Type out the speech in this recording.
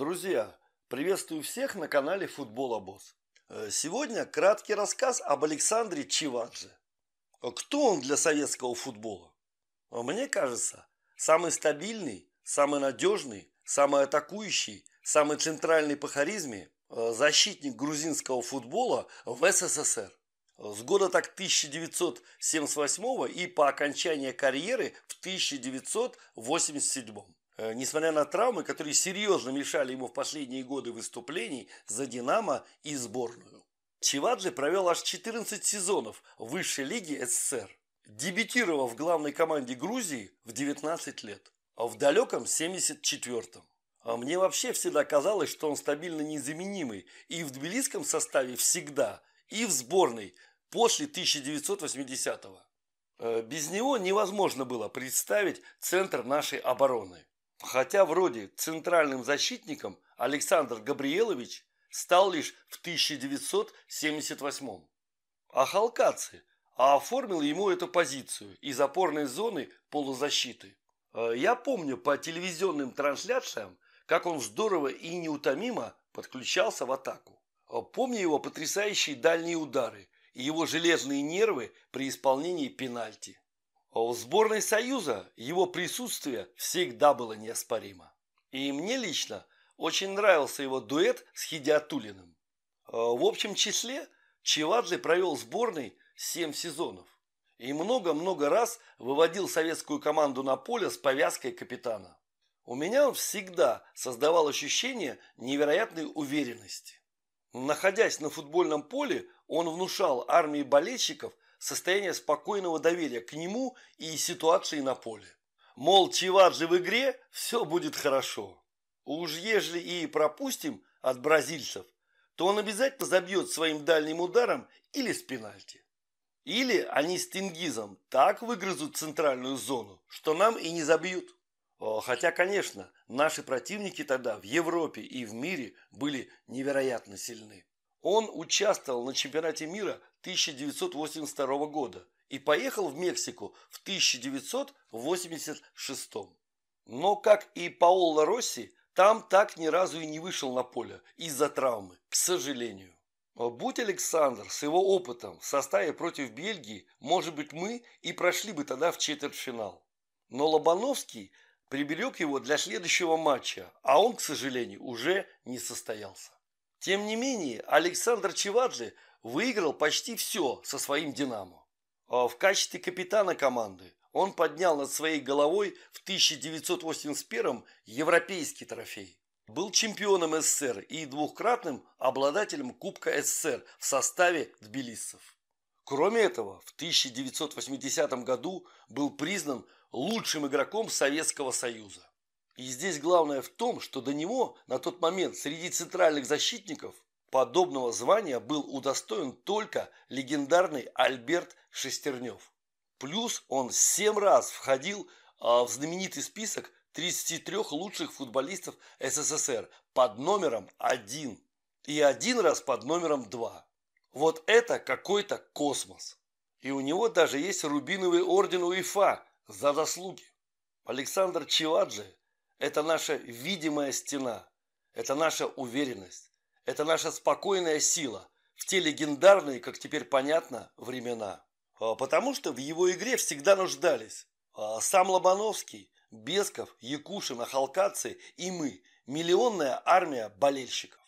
Друзья, приветствую всех на канале Футбол Обоз. Э, сегодня краткий рассказ об Александре Чивадже. Э, кто он для советского футбола? Э, мне кажется, самый стабильный, самый надежный, самый атакующий, самый центральный по харизме защитник грузинского футбола в СССР. С года так 1978 и по окончании карьеры в 1987. Э, несмотря на травмы, которые серьезно мешали ему в последние годы выступлений за «Динамо» и сборную. Чивадзе провел аж 14 сезонов в высшей лиге СССР, дебютировав в главной команде Грузии в 19 лет, а в далеком 74-м. А мне вообще всегда казалось, что он стабильно незаменимый и в тбилисском составе всегда, и в сборной после 1980-го. Э, без него невозможно было представить центр нашей обороны. Хотя вроде центральным защитником Александр Габриелович стал лишь в 1978 А Ахалкаци, оформил ему эту позицию из опорной зоны полузащиты. Э, я помню по телевизионным трансляциям, как он здорово и неутомимо подключался в атаку. Э, помню его потрясающие дальние удары и его железные нервы при исполнении пенальти. В а сборной Союза его присутствие всегда было неоспоримо. И мне лично очень нравился его дуэт с Хидиатулиным. А в общем числе Чевадзе провел сборной 7 сезонов и много-много раз выводил советскую команду на поле с повязкой капитана. У меня он всегда создавал ощущение невероятной уверенности. Находясь на футбольном поле, он внушал армии болельщиков – состояние спокойного доверия к нему и ситуации на поле. Мол, Чиваджи в игре, все будет хорошо. Уж ежели и пропустим от бразильцев, то он обязательно забьет своим дальним ударом или с пенальти. Или они с Тенгизом так выгрызут центральную зону, что нам и не забьют. Хотя, конечно, наши противники тогда в Европе и в мире были невероятно сильны. Он участвовал на чемпионате мира 1982 года и поехал в Мексику в 1986. Но, как и Паоло Росси, там так ни разу и не вышел на поле из-за травмы, к сожалению. А будь Александр с его опытом в составе против Бельгии, может быть, мы и прошли бы тогда в четвертьфинал. Но Лобановский приберег его для следующего матча, а он, к сожалению, уже не состоялся. Тем не менее, Александр Чеваджи выиграл почти все со своим «Динамо». А в качестве капитана команды он поднял над своей головой в 1981 европейский трофей. Был чемпионом СССР и двукратным обладателем Кубка СССР в составе тбилисцев. Кроме этого, в 1980 году был признан лучшим игроком Советского Союза. И здесь главное в том, что до него на тот момент среди центральных защитников подобного звания был удостоен только легендарный Альберт Шестернев. Плюс он семь раз входил а, в знаменитый список 33 лучших футболистов СССР под номером 1 и один раз под номером 2. Вот это какой-то космос. И у него даже есть рубиновый орден УЕФА за заслуги. Александр Чиваджи. Это наша видимая стена, это наша уверенность, это наша спокойная сила в те легендарные, как теперь понятно, времена. А, потому что в его игре всегда нуждались. А, сам Лобановский, Бесков, Якушин, Ахалкадзе и мы – миллионная армия болельщиков.